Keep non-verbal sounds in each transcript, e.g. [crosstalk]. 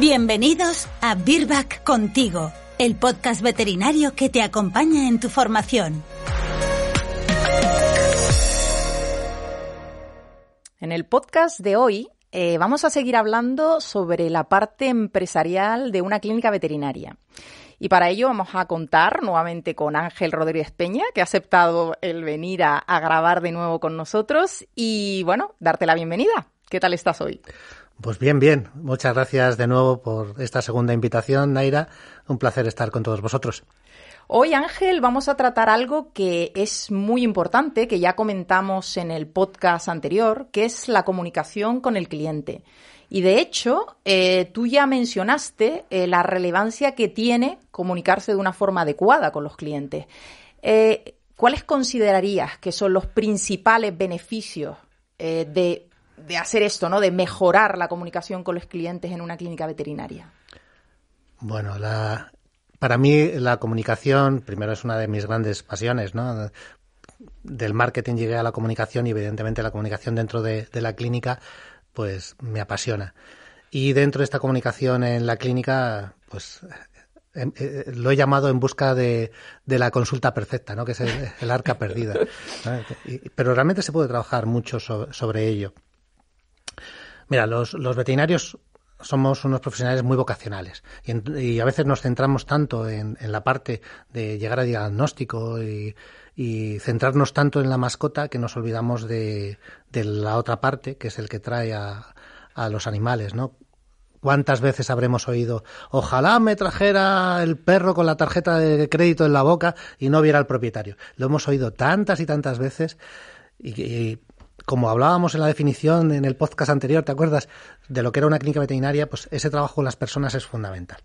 Bienvenidos a Birback Contigo, el podcast veterinario que te acompaña en tu formación. En el podcast de hoy eh, vamos a seguir hablando sobre la parte empresarial de una clínica veterinaria. Y para ello vamos a contar nuevamente con Ángel Rodríguez Peña, que ha aceptado el venir a grabar de nuevo con nosotros y, bueno, darte la bienvenida. ¿Qué tal estás hoy? Pues bien, bien. Muchas gracias de nuevo por esta segunda invitación, Naira. Un placer estar con todos vosotros. Hoy, Ángel, vamos a tratar algo que es muy importante, que ya comentamos en el podcast anterior, que es la comunicación con el cliente. Y de hecho, eh, tú ya mencionaste eh, la relevancia que tiene comunicarse de una forma adecuada con los clientes. Eh, ¿Cuáles considerarías que son los principales beneficios de de hacer esto, ¿no? De mejorar la comunicación con los clientes en una clínica veterinaria. Bueno, la, para mí la comunicación, primero es una de mis grandes pasiones, ¿no? Del marketing llegué a la comunicación y evidentemente la comunicación dentro de, la clínica, pues me apasiona. Y dentro de esta comunicación en la clínica, pues em, eh, lo he llamado en busca de, la consulta perfecta, ¿no? que es el, arca perdida. Pero realmente se puede trabajar mucho sobre ello. Mira, los, veterinarios somos unos profesionales muy vocacionales y, a veces nos centramos tanto en, la parte de llegar a diagnóstico y, centrarnos tanto en la mascota que nos olvidamos de, la otra parte, que es el que trae a, los animales, ¿no? ¿Cuántas veces habremos oído, ojalá me trajera el perro con la tarjeta de crédito en la boca y no viera al propietario? Lo hemos oído tantas y tantas veces y como hablábamos en la definición en el podcast anterior, ¿te acuerdas? De lo que era una clínica veterinaria, pues ese trabajo con las personas es fundamental.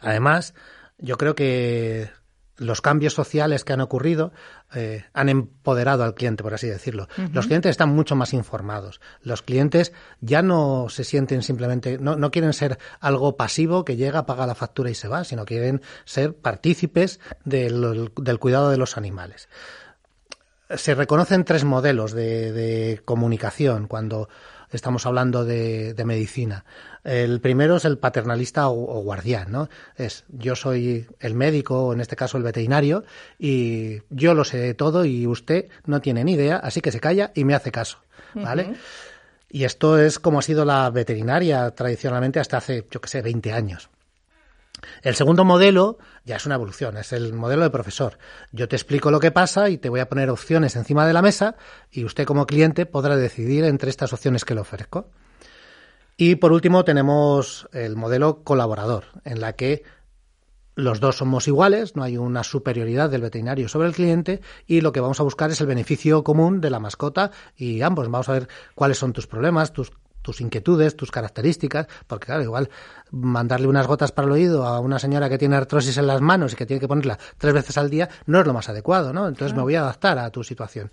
Además, yo creo que los cambios sociales que han ocurrido eh, han empoderado al cliente, por así decirlo. Los clientes están mucho más informados. Los clientes ya no se sienten simplemente, no, quieren ser algo pasivo que llega, paga la factura y se va, sino quieren ser partícipes del cuidado de los animales se reconocen tres modelos de, comunicación cuando estamos hablando de, medicina. El primero es el paternalista o, guardián, ¿no? Es yo soy el médico, o en este caso el veterinario, y yo lo sé de todo y usted no tiene ni idea, así que se calla y me hace caso, ¿vale? Y esto es como ha sido la veterinaria tradicionalmente hasta hace, yo qué sé, 20 años. El segundo modelo ya es una evolución, es el modelo de profesor. Yo te explico lo que pasa y te voy a poner opciones encima de la mesa y usted como cliente podrá decidir entre estas opciones que le ofrezco. Y por último tenemos el modelo colaborador, en la que los dos somos iguales, no hay una superioridad del veterinario sobre el cliente y lo que vamos a buscar es el beneficio común de la mascota y ambos vamos a ver cuáles son tus problemas, tus tus inquietudes, tus características, porque claro, igual mandarle unas gotas para el oído a una señora que tiene artrosis en las manos y que tiene que ponerla tres veces al día no es lo más adecuado, ¿no? Entonces me voy a adaptar a tu situación.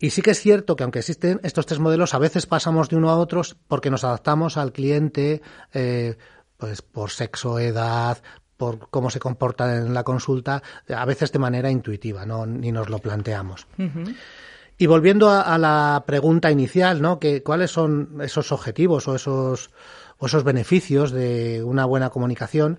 Y sí que es cierto que aunque existen estos tres modelos, a veces pasamos de uno a otro porque nos adaptamos al cliente, eh, pues por sexo, edad, por cómo se comporta en la consulta, a veces de manera intuitiva, ¿no? Ni nos lo planteamos. Y volviendo a, la pregunta inicial, ¿no? Que, ¿Cuáles son esos objetivos o esos, beneficios de una buena comunicación?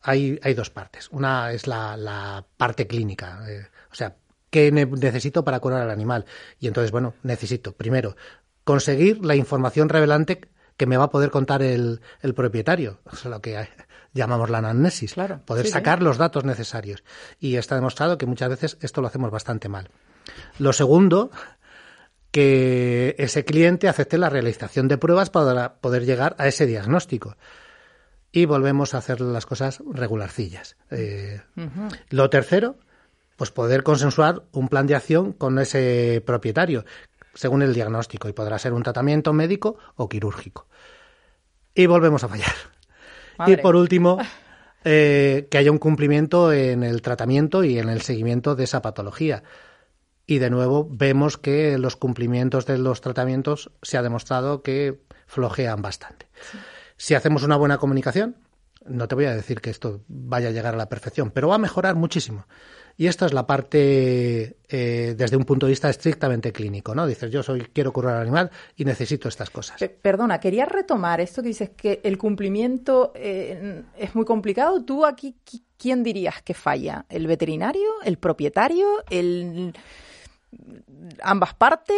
Hay, dos partes. Una es la, parte clínica, eh, o sea, ¿qué necesito para curar al animal? Y entonces, bueno, necesito, primero, conseguir la información revelante que me va a poder contar el, propietario, o [laughs] sea, lo que llamamos la anamnesis, poder sacar los datos necesarios. Y está demostrado que muchas veces esto lo hacemos bastante mal. Lo segundo, que ese cliente acepte la realización de pruebas para poder llegar a ese diagnóstico. Y volvemos a hacer las cosas regularcillas. Eh, lo tercero, pues poder consensuar un plan de acción con ese propietario, según el diagnóstico, y podrá ser un tratamiento médico o quirúrgico. Y volvemos a fallar. Y por último, eh, que haya un cumplimiento en el tratamiento y en el seguimiento de esa patología. Y de nuevo vemos que los cumplimientos de los tratamientos se ha demostrado que flojean bastante. Si hacemos una buena comunicación, no te voy a decir que esto vaya a llegar a la perfección, pero va a mejorar muchísimo. Y esta es la parte eh, desde un punto de vista estrictamente clínico, ¿no? Dices, yo soy, quiero curar al animal y necesito estas cosas. perdona, quería retomar esto que dices que el cumplimiento eh, es muy complicado. ¿Tú aquí quién dirías que falla? ¿El veterinario? ¿El propietario? ¿El...? ambas partes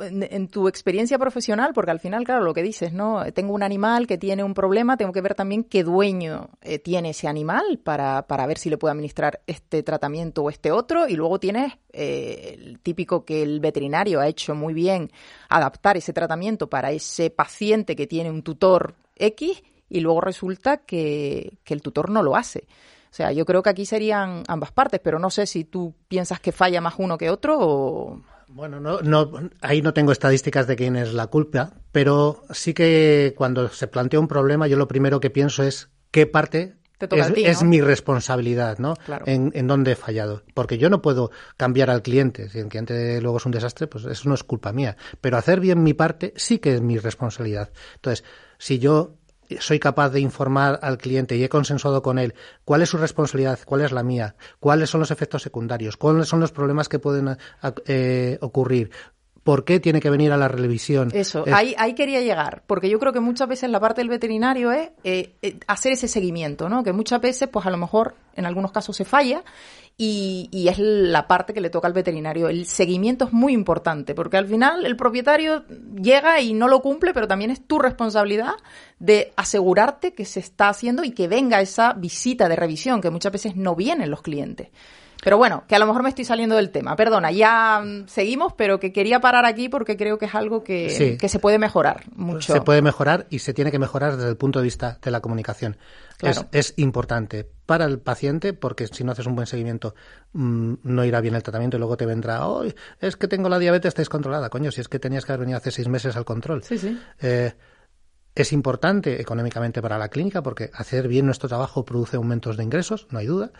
en, tu experiencia profesional, porque al final, claro, lo que dices, ¿no? Tengo un animal que tiene un problema, tengo que ver también qué dueño eh, tiene ese animal para, para, ver si le puedo administrar este tratamiento o este otro. Y luego tienes eh, el típico que el veterinario ha hecho muy bien, adaptar ese tratamiento para ese paciente que tiene un tutor X y luego resulta que, que el tutor no lo hace. O sea, yo creo que aquí serían ambas partes, pero no sé si tú piensas que falla más uno que otro o... Bueno, no, no, ahí no tengo estadísticas de quién es la culpa, pero sí que cuando se plantea un problema, yo lo primero que pienso es qué parte es, mi responsabilidad, ¿no? Claro. En, en dónde he fallado. Porque yo no puedo cambiar al cliente. Si el cliente luego es un desastre, pues eso no es culpa mía. Pero hacer bien mi parte sí que es mi responsabilidad. Entonces, si yo soy capaz de informar al cliente y he consensuado con él cuál es su responsabilidad, cuál es la mía, cuáles son los efectos secundarios, cuáles son los problemas que pueden eh, ocurrir, por qué tiene que venir a la revisión. Eso, ahí, quería llegar, porque yo creo que muchas veces la parte del veterinario es eh, eh, hacer ese seguimiento, ¿no? Que muchas veces, pues a lo mejor en algunos casos se falla y, es la parte que le toca al veterinario. El seguimiento es muy importante porque al final el propietario llega y no lo cumple, pero también es tu responsabilidad de asegurarte que se está haciendo y que venga esa visita de revisión, que muchas veces no vienen los clientes. Pero bueno, que a lo mejor me estoy saliendo del tema. Perdona, ya mm, seguimos, pero que quería parar aquí porque creo que es algo que, se puede mejorar mucho. Se puede mejorar y se tiene que mejorar desde el punto de vista de la comunicación. Es, importante para el paciente porque si no haces un buen seguimiento mm, no irá bien el tratamiento y luego te vendrá, oh, es que tengo la diabetes descontrolada, coño, si es que tenías que haber venido hace seis meses al control. Sí, sí. Eh, es importante económicamente para la clínica porque hacer bien nuestro trabajo produce aumentos de ingresos, no hay duda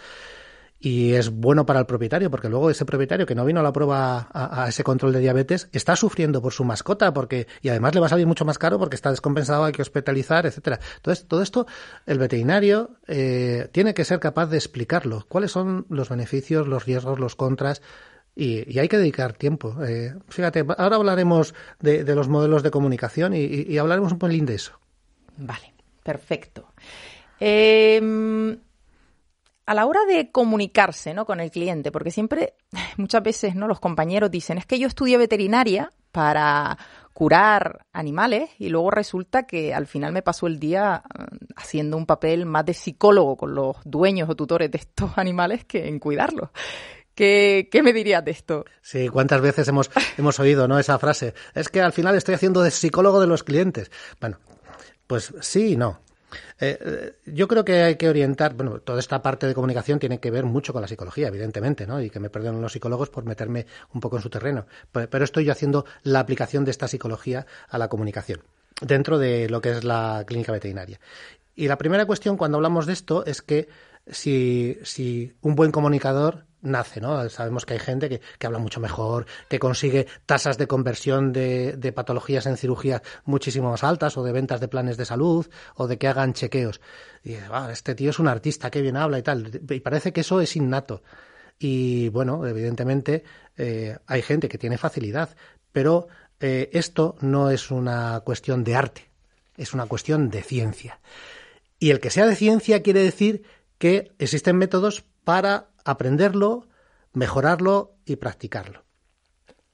y es bueno para el propietario, porque luego ese propietario que no vino a la prueba a, ese control de diabetes está sufriendo por su mascota, porque y además le va a salir mucho más caro porque está descompensado, hay que hospitalizar, etcétera. Entonces, todo esto, el veterinario eh, tiene que ser capaz de explicarlo. ¿Cuáles son los beneficios, los riesgos, los contras? Y, hay que dedicar tiempo. Eh, fíjate, ahora hablaremos de, los modelos de comunicación y, y, hablaremos un poco de eso. Vale, perfecto. Em, a la hora de comunicarse ¿no? con el cliente, porque siempre, [laughs] muchas veces, ¿no? Los compañeros dicen, es que yo estudié veterinaria para curar animales y luego resulta que al final me pasó el día mm, haciendo un papel más de psicólogo con los dueños o tutores de estos [laughs] animales que en cuidarlos. ¿Qué, me dirías de esto? Sí, cuántas veces hemos, [laughs] hemos oído ¿no? esa frase. Es que al final estoy haciendo de psicólogo de los clientes. Bueno, pues sí y no. Eh, eh, yo creo que hay que orientar, bueno, toda esta parte de comunicación tiene que ver mucho con la psicología, evidentemente, ¿no? Y que me perdonen los psicólogos por meterme un poco en su terreno. Pero estoy yo haciendo la aplicación de esta psicología a la comunicación dentro de lo que es la clínica veterinaria. Y la primera cuestión cuando hablamos de esto es que si, si un buen comunicador nace, ¿no? Sabemos que hay gente que, habla mucho mejor, que consigue tasas de conversión de, patologías en cirugía muchísimo más altas, o de ventas de planes de salud, o de que hagan chequeos. Y este tío es un artista, qué bien habla y tal. Y parece que eso es innato. Y bueno, evidentemente eh, hay gente que tiene facilidad, pero eh, esto no es una cuestión de arte, es una cuestión de ciencia. Y el que sea de ciencia quiere decir que existen métodos para aprenderlo, mejorarlo y practicarlo.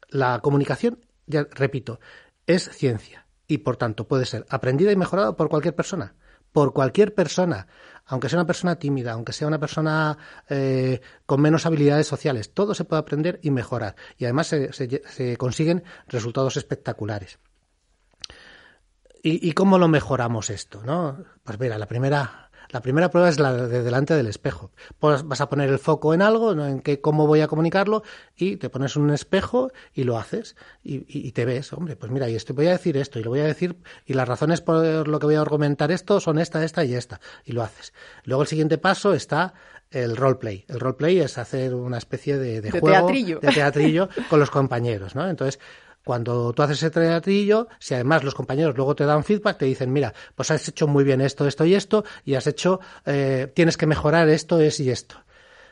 La comunicación, ya repito, es ciencia y por tanto puede ser aprendida y mejorada por cualquier persona. Por cualquier persona, aunque sea una persona tímida, aunque sea una persona eh, con menos habilidades sociales, todo se puede aprender y mejorar. Y además se, consiguen resultados espectaculares. ¿Y, cómo lo mejoramos esto? Pues mira, la primera la primera prueba es la de delante del espejo. Pues vas a poner el foco en algo, en qué, cómo voy a comunicarlo, y te pones un espejo y lo haces y, te ves, hombre, pues mira, y esto, voy a decir esto y lo voy a decir, y las razones por lo que voy a argumentar esto son esta, esta y esta, y lo haces. Luego el siguiente paso está el roleplay. El roleplay es hacer una especie de, de, juego, teatrillo. de teatrillo con los compañeros, ¿no? Entonces, cuando tú haces ese tratillo, si además los compañeros luego te dan feedback, te dicen, mira, pues has hecho muy bien esto, esto y esto, y has hecho, eh, tienes que mejorar esto, es y esto.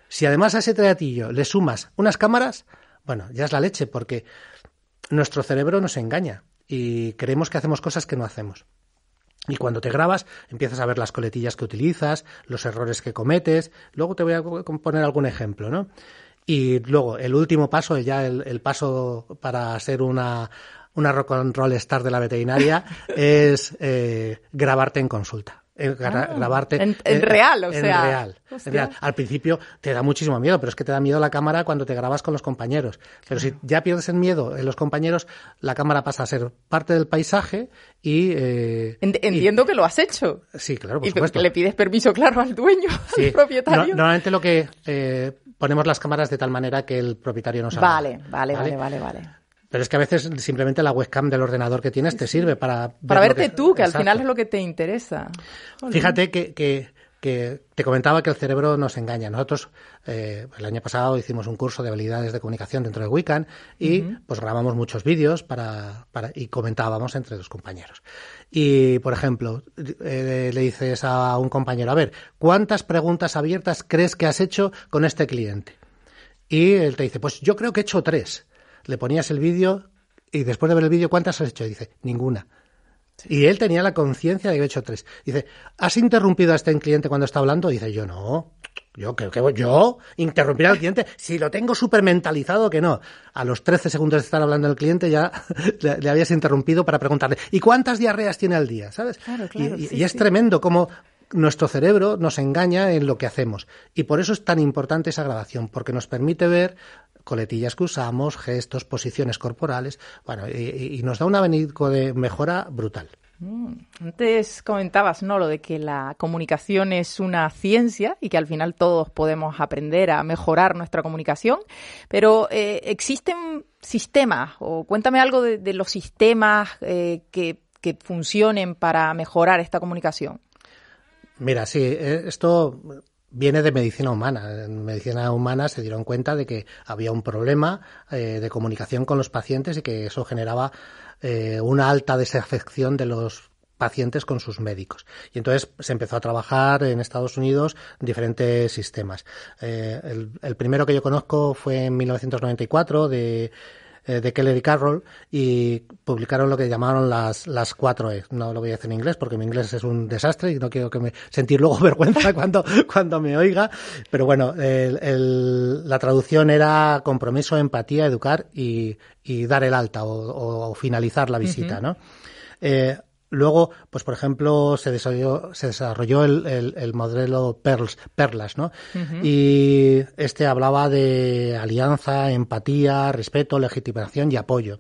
Si además a ese trenatillo le sumas unas cámaras, bueno, ya es la leche, porque nuestro cerebro nos engaña y creemos que hacemos cosas que no hacemos. Y cuando te grabas, empiezas a ver las coletillas que utilizas, los errores que cometes. Luego te voy a poner algún ejemplo, ¿no? Y luego, el último paso, ya el, el paso para ser una, una rock and roll star de la veterinaria, [laughs] es eh, grabarte en consulta. Eh, ah, grabarte en, real, o en sea, real, en real. Al principio te da muchísimo miedo, pero es que te da miedo la cámara cuando te grabas con los compañeros. Pero si ya pierdes el miedo en los compañeros, la cámara pasa a ser parte del paisaje y... Eh, Entiendo que lo has hecho. Sí, claro, por y supuesto. Le pides permiso, claro, al dueño, [laughs] al propietario. normalmente lo que... Eh, ponemos las cámaras de tal manera que el propietario no sabe. Vale, vale, vale, vale, vale. Pero es que a veces simplemente la webcam del ordenador que tienes te sirve para... para verte tú, que al final es lo que te interesa. Fíjate que, que que te comentaba que el cerebro nos engaña. Nosotros eh, el año pasado hicimos un curso de habilidades de comunicación dentro de WICAN y pues grabamos muchos vídeos para, para, y comentábamos entre los compañeros. Y, por ejemplo, eh, le dices a un compañero, a ver, ¿cuántas preguntas abiertas crees que has hecho con este cliente? Y él te dice, pues yo creo que he hecho tres. Le ponías el vídeo y después de ver el vídeo, ¿cuántas has hecho? Y dice, ninguna. Y él tenía la conciencia de que había hecho tres. Dice, ¿has interrumpido a este cliente cuando está hablando? Dice, yo no. Yo, que, que yo, interrumpir al cliente, si lo tengo súper mentalizado que no. A los 13 segundos de estar hablando el cliente ya [laughs] le, habías interrumpido para preguntarle, ¿y cuántas diarreas tiene al día? ¿Sabes? Claro, y, es tremendo cómo nuestro cerebro nos engaña en lo que hacemos. Y por eso es tan importante esa grabación, porque nos permite ver coletillas que usamos, gestos, posiciones corporales, bueno, y, nos da un abanico de mejora brutal. Mm, antes comentabas, ¿no? Lo de que la comunicación es una ciencia y que al final todos podemos aprender a mejorar nuestra comunicación, pero eh, existen sistemas, o cuéntame algo de, los sistemas eh, que, que funcionen para mejorar esta comunicación. Mira, sí, eh, esto viene de medicina humana. En medicina humana se dieron cuenta de que había un problema eh, de comunicación con los pacientes y que eso generaba eh, una alta desafección de los pacientes con sus médicos. Y entonces se empezó a trabajar en Estados Unidos diferentes sistemas. Eh, el, el primero que yo conozco fue en 1994 de eh, de Keller y Carroll y publicaron lo que llamaron las, las cuatro E. No lo voy a decir en inglés porque mi inglés es un desastre y no quiero que me sentir luego [laughs] vergüenza cuando, cuando me oiga. Pero bueno, la traducción era compromiso, empatía, educar y, y dar el alta o, finalizar la visita, ¿no? Eh, Luego, pues por ejemplo, se desarrolló, se desarrolló el, modelo Perlas, ¿no? Y este hablaba de alianza, empatía, respeto, legitimación y apoyo.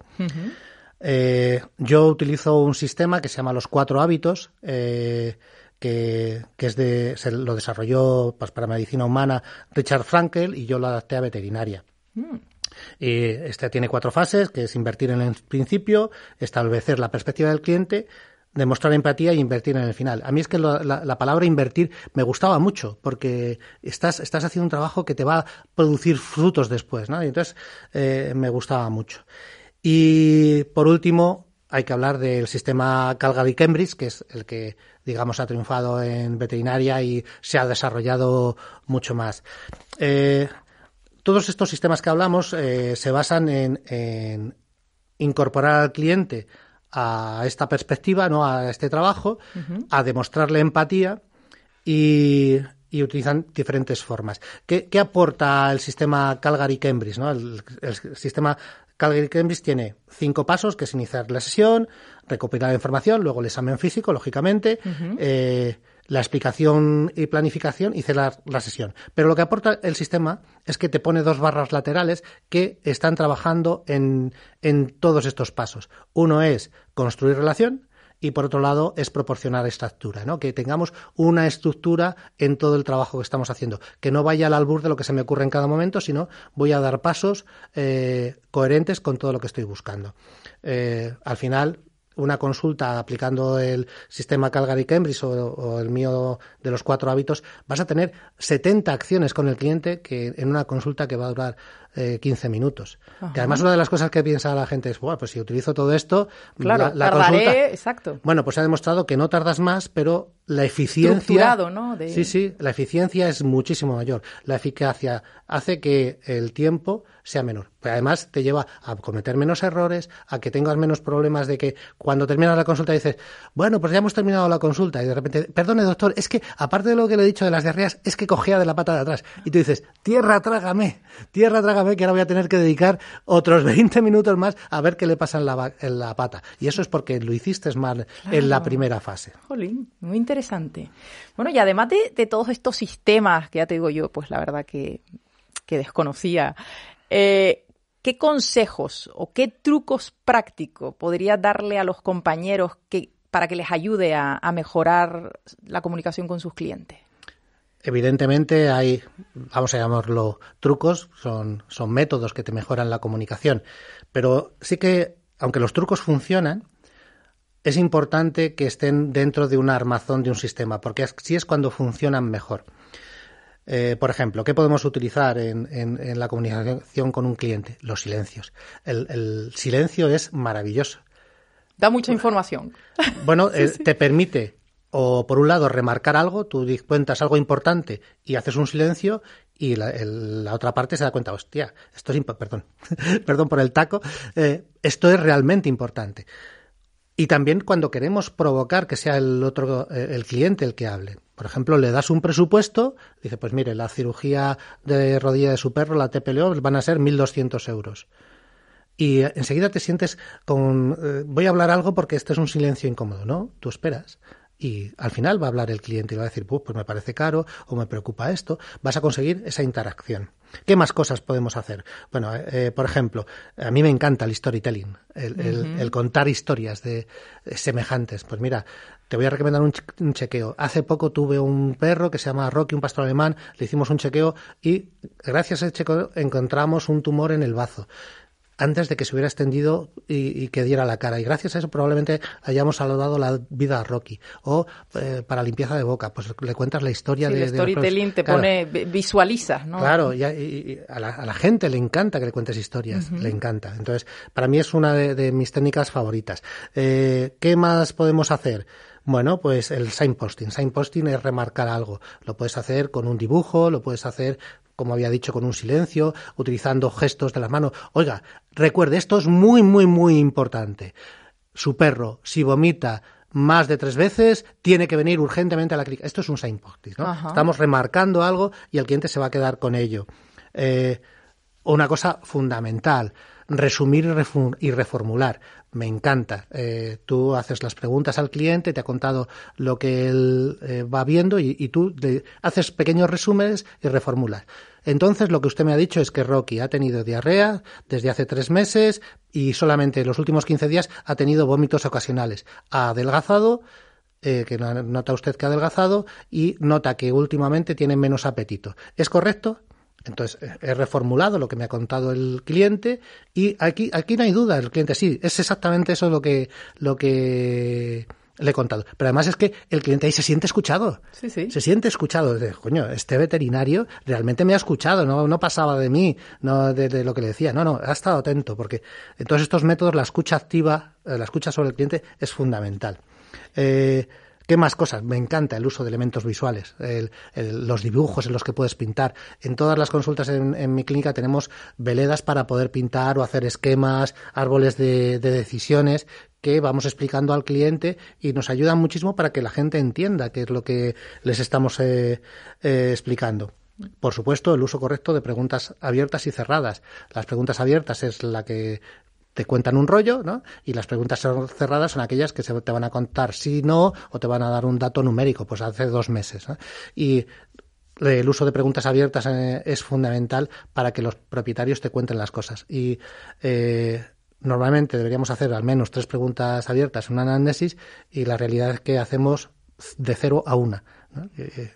Eh, yo utilizo un sistema que se llama los cuatro hábitos, eh, que, es de, lo desarrolló pues, para medicina humana Richard Frankel y yo lo adapté a veterinaria. Mm. Y este tiene cuatro fases, que es invertir en el principio, establecer la perspectiva del cliente, demostrar empatía y e invertir en el final. A mí es que la, palabra invertir me gustaba mucho porque estás, estás haciendo un trabajo que te va a producir frutos después, ¿no? Y entonces eh, me gustaba mucho. Y por último, hay que hablar del sistema Calgary-Cambridge, que es el que, digamos, ha triunfado en veterinaria y se ha desarrollado mucho más. Eh, todos estos sistemas que hablamos eh, se basan en incorporar al cliente a esta perspectiva, ¿no? a este trabajo, a demostrarle empatía y, utilizan diferentes formas. ¿Qué, aporta el sistema Calgary-Cambridge? ¿no? El, sistema Calgary-Cambridge tiene cinco pasos, que es iniciar la sesión, recopilar la información, luego el examen físico, lógicamente, la explicación y planificación, y cerrar la, sesión. Pero lo que aporta el sistema es que te pone dos barras laterales que están trabajando en, en todos estos pasos. Uno es construir relación, y por otro lado es proporcionar estructura, ¿no? Que tengamos una estructura en todo el trabajo que estamos haciendo, que no vaya al albur de lo que se me ocurre en cada momento, sino voy a dar pasos eh, coherentes con todo lo que estoy buscando. Eh, al final una consulta aplicando el sistema Calgary-Cambridge o, el mío de los cuatro hábitos, vas a tener 70 acciones con el cliente que en una consulta que va a durar 15 eh, minutos. Que además una de las cosas que piensa la gente es, bueno, pues si utilizo todo esto, la, tardaré, consulta... exacto. Bueno, pues se ha demostrado que no tardas más, pero la eficiencia... Sí, sí, la eficiencia es muchísimo mayor. La eficacia hace que el tiempo sea menor. Pues además te lleva a cometer menos errores, a que tengas menos problemas de que cuando terminas la consulta dices, bueno, pues ya hemos terminado la consulta y de repente, perdone doctor, es que aparte de lo que le he dicho de las diarreas, es que cogía de la pata de atrás. Y tú dices, tierra trágame, tierra trágame que ahora voy a tener que dedicar otros 20 [laughs] minutos más a ver qué le pasa en la, pata. Y eso es porque lo hiciste mal en la primera fase. Jolín, muy interesante. Bueno, y además de, todos estos sistemas que ya te digo yo, pues la verdad que, que desconocía, eh, ¿Qué consejos o qué trucos prácticos podría darle a los compañeros para que les ayude a mejorar la comunicación con sus clientes? evidentemente hay, vamos a llamarlo trucos, son, son métodos que te mejoran la comunicación, pero sí que, aunque los trucos funcionan, es importante que estén dentro de un armazón de un sistema, porque así es cuando funcionan mejor. Eh, por ejemplo, ¿qué podemos utilizar en, la comunicación con un cliente? Los silencios. El, silencio es maravilloso. Da mucha información. Bueno, [laughs] eh, te permite o por un lado remarcar algo, tú cuentas algo importante y haces un silencio y la, otra parte se da cuenta, hostia, esto es, perdón, [laughs] perdón por el taco, eh, esto es realmente importante. Y también cuando queremos provocar que sea el otro, eh, el cliente el que hable. Por ejemplo, le das un presupuesto, dice, pues mire, la cirugía de rodilla de su perro, la TPLO, van a ser 1.200 euros. Y eh, enseguida te sientes con, voy a hablar algo porque este es un silencio incómodo, ¿no? Tú esperas. Y al final va a hablar el cliente y va a decir, pues, me parece caro o me preocupa esto. Vas a conseguir esa interacción. ¿Qué más cosas podemos hacer? Bueno, eh, eh, por ejemplo, a mí me encanta el storytelling, el, contar historias de eh, semejantes. Pues mira, te voy a recomendar un, chequeo. Hace poco tuve un perro que se llama Rocky, un pastor alemán, le hicimos un chequeo y gracias al chequeo encontramos un tumor en el bazo antes de que se hubiera extendido y, que diera la cara. Y gracias a eso probablemente hayamos saludado la vida a Rocky. O eh, para limpieza de boca, pues le cuentas la historia sí, de... El storytelling te pone, visualiza. ¿no? Claro, y, a, la, gente le encanta que le cuentes historias, le encanta. Entonces, para mí es una de, mis técnicas favoritas. Eh, ¿Qué más podemos hacer? Bueno, pues el signposting. Signposting es remarcar algo. Lo puedes hacer con un dibujo, lo puedes hacer como había dicho, con un silencio, utilizando gestos de las manos. Oiga, recuerde, esto es muy, muy, muy importante. Su perro, si vomita más de tres veces, tiene que venir urgentemente a la clínica. Esto es un signpost, ¿no? Estamos remarcando algo y el cliente se va a quedar con ello. Eh, una cosa fundamental resumir y reformular. Me encanta. Eh, tú haces las preguntas al cliente, te ha contado lo que él eh, va viendo y, tú haces pequeños resúmenes y reformulas. Entonces, lo que usted me ha dicho es que Rocky ha tenido diarrea desde hace tres meses y solamente en los últimos 15 días ha tenido vómitos ocasionales. Ha adelgazado, eh, que nota usted que ha adelgazado y nota que últimamente tiene menos apetito. ¿Es correcto? Entonces, he reformulado lo que me ha contado el cliente y aquí, aquí no hay duda, el cliente sí, es exactamente eso lo que, lo que le he contado. Pero además es que el cliente ahí se siente escuchado. Sí, sí. Se siente escuchado. De, coño, este veterinario realmente me ha escuchado, no, no pasaba de mí, no de, lo que le decía. No, no, ha estado atento, porque en estos métodos la escucha activa, eh, la escucha sobre el cliente es fundamental. Eh, ¿Qué más cosas? Me encanta el uso de elementos visuales, los dibujos en los que puedes pintar. En todas las consultas en, mi clínica tenemos veledas para poder pintar o hacer esquemas, árboles de, decisiones que vamos explicando al cliente y nos ayudan muchísimo para que la gente entienda qué es lo que les estamos eh, eh, explicando. Por supuesto, el uso correcto de preguntas abiertas y cerradas. Las preguntas abiertas es la que te cuentan un rollo, ¿no? Y las preguntas cerradas son aquellas que se te van a contar si no, o te van a dar un dato numérico, pues hace dos meses. Y el uso de preguntas abiertas eh, es fundamental para que los propietarios te cuenten las cosas. Y eh, normalmente deberíamos hacer al menos tres preguntas abiertas en un análisis y la realidad es que hacemos de cero a una. Eh,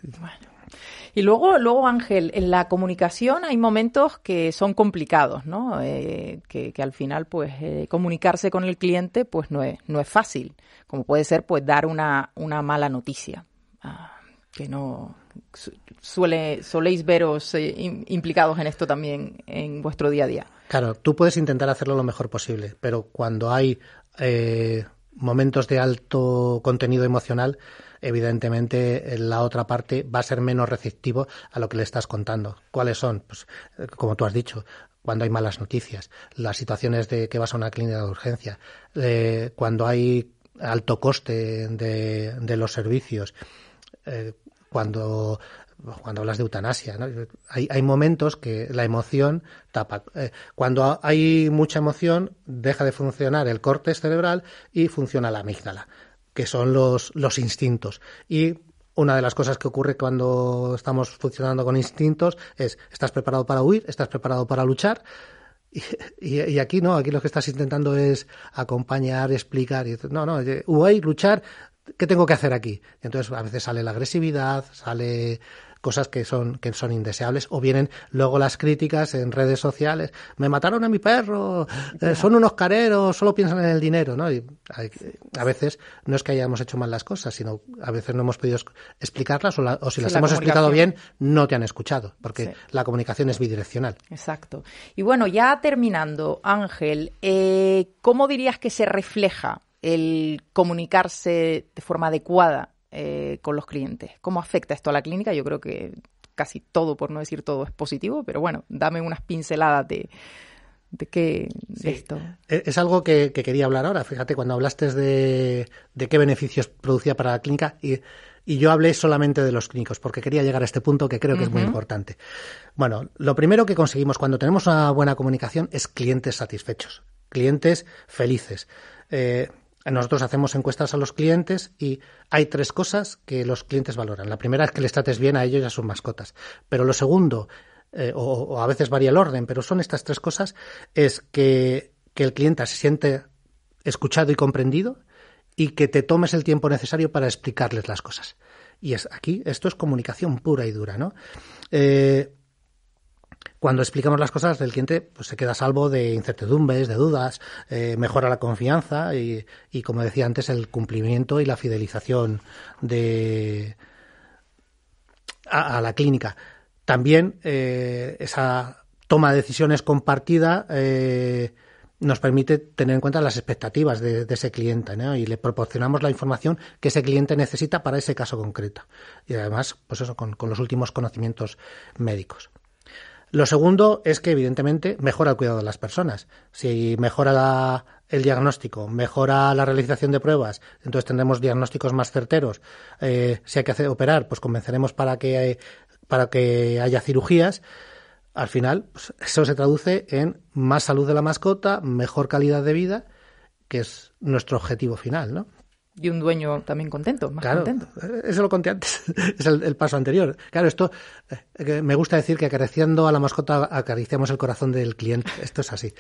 y luego, luego Ángel, en la comunicación hay momentos que son complicados, ¿no? Eh, que, al final, pues, eh, comunicarse con el cliente, pues, no es, no es fácil, como puede ser, pues, dar una, una mala noticia. Ah, que no suele, soléis veros eh, implicados en esto también en vuestro día a día. Claro, tú puedes intentar hacerlo lo mejor posible, pero cuando hay momentos de alto contenido emocional, evidentemente eh, la otra parte va a ser menos receptivo a lo que le estás contando. ¿Cuáles son? Pues, eh, como tú has dicho, cuando hay malas noticias, las situaciones de que vas a una clínica de urgencia, eh, cuando hay alto coste de, los servicios, cuando hablas de eutanasia, hay, momentos que la emoción tapa. cuando hay mucha emoción, deja de funcionar el corte cerebral y funciona la amígdala que son los, los instintos. Y una de las cosas que ocurre cuando estamos funcionando con instintos es, estás preparado para huir, estás preparado para luchar. [laughs] Y, aquí no, aquí lo que estás intentando es acompañar, explicar. Y, no, no, eh, huir, luchar, ¿qué tengo que hacer aquí? Entonces a veces sale la agresividad, sale cosas que son, que son indeseables, o vienen luego las críticas en redes sociales, me mataron a mi perro, eh, son unos careros, solo piensan en el dinero, ¿no? Y a veces no es que hayamos hecho mal las cosas, sino a veces no hemos podido explicarlas, o, si las hemos explicado bien, no te han escuchado, porque la comunicación es bidireccional. Exacto. Y bueno, ya terminando, Ángel, eh, ¿cómo dirías que se refleja el comunicarse de forma adecuada eh, con los clientes. ¿Cómo afecta esto a la clínica? Yo creo que casi todo, por no decir todo, es positivo, pero bueno, dame unas pinceladas de, qué esto. E, es algo que, quería hablar ahora. Fíjate, cuando hablaste de, qué beneficios producía para la clínica y, yo hablé solamente de los clínicos porque quería llegar a este punto que creo que es muy importante. Bueno, lo primero que conseguimos cuando tenemos una buena comunicación es clientes satisfechos, clientes felices. Eh, nosotros hacemos encuestas a los clientes y hay tres cosas que los clientes valoran. La primera es que les trates bien a ellos y a sus mascotas. Pero lo segundo, eh, o, a veces varía el orden, pero son estas tres cosas, es que, el cliente se siente escuchado y comprendido y que te tomes el tiempo necesario para explicarles las cosas. Y es aquí, esto es comunicación pura y dura, ¿no? Eh, cuando explicamos las cosas, el cliente pues, se queda a salvo de incertidumbres, de dudas, eh, mejora la confianza y, como decía antes, el cumplimiento y la fidelización de, a, la clínica. También eh, esa toma de decisiones compartida eh, nos permite tener en cuenta las expectativas de, ese cliente y le proporcionamos la información que ese cliente necesita para ese caso concreto. Y además, pues eso, con los últimos conocimientos médicos. Lo segundo es que, evidentemente, mejora el cuidado de las personas. Si mejora el diagnóstico, mejora la realización de pruebas, entonces tendremos diagnósticos más certeros. Eh, si hay que operar, pues convenceremos para que, para que haya cirugías. Al final, pues, eso se traduce en más salud de la mascota, mejor calidad de vida, que es nuestro objetivo final, ¿no? y un dueño también contento, más contento. Eso lo conté antes, [laughs] es el, paso anterior. Claro, esto eh, me gusta decir que acariciando a la mascota acariciamos el corazón del cliente. Esto es así.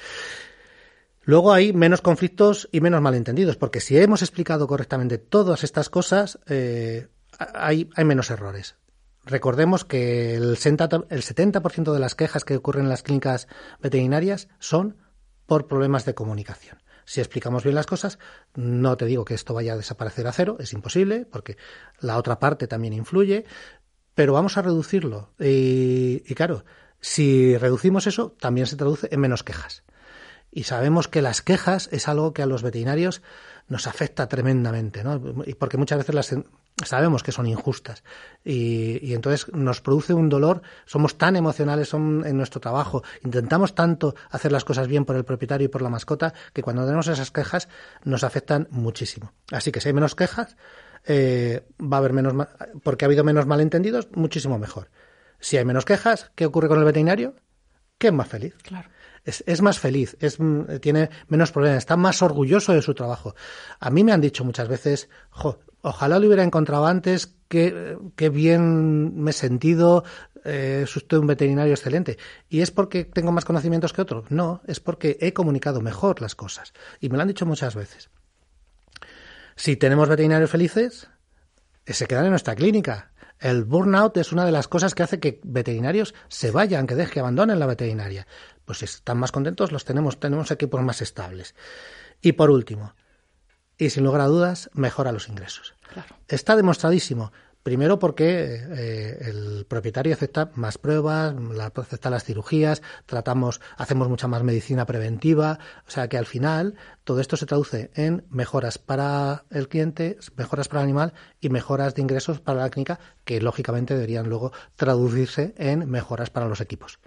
Luego hay menos conflictos y menos malentendidos, porque si hemos explicado correctamente todas estas cosas, eh, hay, hay menos errores. Recordemos que el 70% de las quejas que ocurren en las clínicas veterinarias son por problemas de comunicación. Si explicamos bien las cosas, no te digo que esto vaya a desaparecer a cero, es imposible, porque la otra parte también influye, pero vamos a reducirlo. Y, claro, si reducimos eso, también se traduce en menos quejas. Y sabemos que las quejas es algo que a los veterinarios nos afecta tremendamente, ¿no? Y porque muchas veces las, sabemos que son injustas. Y, entonces nos produce un dolor, somos tan emocionales en nuestro trabajo, intentamos tanto hacer las cosas bien por el propietario y por la mascota, que cuando tenemos esas quejas nos afectan muchísimo. Así que si hay menos quejas, eh, va a haber menos, porque ha habido menos malentendidos, muchísimo mejor. Si hay menos quejas, ¿qué ocurre con el veterinario? Que es más feliz. Claro. Es, más feliz, mm, tiene menos problemas, está más orgulloso de su trabajo. A mí me han dicho muchas veces, Ojalá lo hubiera encontrado antes, qué, bien me he sentido, eh, usted un veterinario excelente. ¿Y es porque tengo más conocimientos que otros? No, es porque he comunicado mejor las cosas. Y me lo han dicho muchas veces. Si tenemos veterinarios felices, eh, se quedan en nuestra clínica. El burnout es una de las cosas que hace que veterinarios se vayan, que dejen, que abandonen la veterinaria. Pues si están más contentos, los tenemos, tenemos equipos más estables. Y por último, y sin lugar a dudas mejora los ingresos. Está demostradísimo. Primero porque eh, el propietario acepta más pruebas, la, acepta las cirugías, tratamos, hacemos mucha más medicina preventiva, o sea que al final todo esto se traduce en mejoras para el cliente, mejoras para el animal y mejoras de ingresos para la clínica que lógicamente deberían luego traducirse en mejoras para los equipos.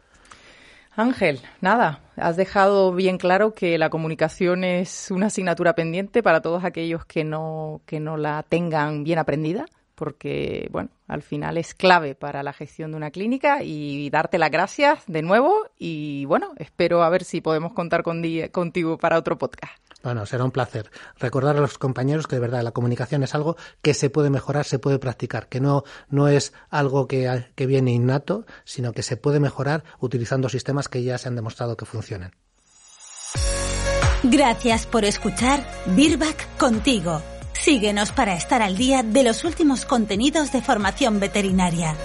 Ángel, nada, has dejado bien claro que la comunicación es una asignatura pendiente para todos aquellos que no, que no la tengan bien aprendida, porque, bueno, al final es clave para la gestión de una clínica y darte las gracias de nuevo y, bueno, espero a ver si podemos contar contigo para otro podcast. Bueno, será un placer. Recordar a los compañeros que de verdad la comunicación es algo que se puede mejorar, se puede practicar, que no, no es algo que, que viene innato, sino que se puede mejorar utilizando sistemas que ya se han demostrado que funcionan. Gracias por escuchar Birback contigo. Síguenos para estar al día de los últimos contenidos de formación veterinaria.